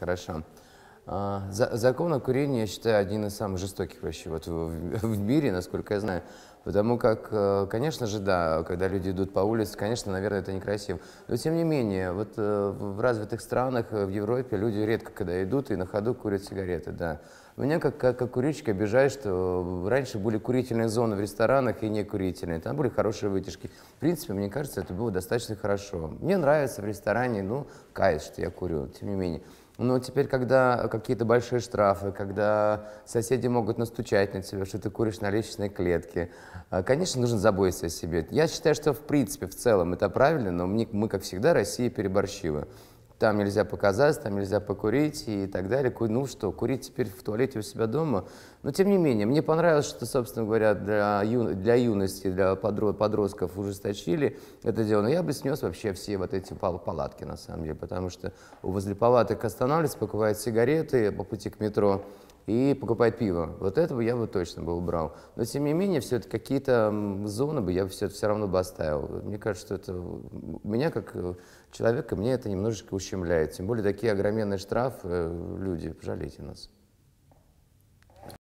хорошо. А, закон о курении, я считаю, один из самых жестоких вообще вот в, в мире, насколько я знаю. Потому как, э, конечно же, да, когда люди идут по улице, конечно, наверное, это некрасиво. Но тем не менее, вот э, в развитых странах, э, в Европе люди редко когда идут и на ходу курят сигареты, да. Меня как, как, как курильщик обижает, что раньше были курительные зоны в ресторанах и не курительные. Там были хорошие вытяжки. В принципе, мне кажется, это было достаточно хорошо. Мне нравится в ресторане, ну, кайф, что я курю, тем не менее. Но теперь, когда какие-то большие штрафы, когда соседи могут настучать на тебя, что ты куришь на личной клетке, а, конечно, нужно заботиться о себе. Я считаю, что в принципе, в целом это правильно, но мы, мы как всегда, Россия переборщила. Там нельзя показаться, там нельзя покурить и так далее. Ну что, курить теперь в туалете у себя дома? Но тем не менее, мне понравилось, что, собственно говоря, для, ю... для юности, для подрос... подростков ужесточили это дело. Но я бы снес вообще все вот эти пал... палатки, на самом деле, потому что возле палаток останавливаются, покупают сигареты по пути к метро и покупает пиво. Вот этого я бы точно бы убрал. Но тем не менее, все это какие-то зоны бы я бы все, все равно бы оставил. Мне кажется, что это меня как э, человека, мне это немножечко ущемляет. Тем более такие огроменные штрафы, э, люди, пожалейте нас.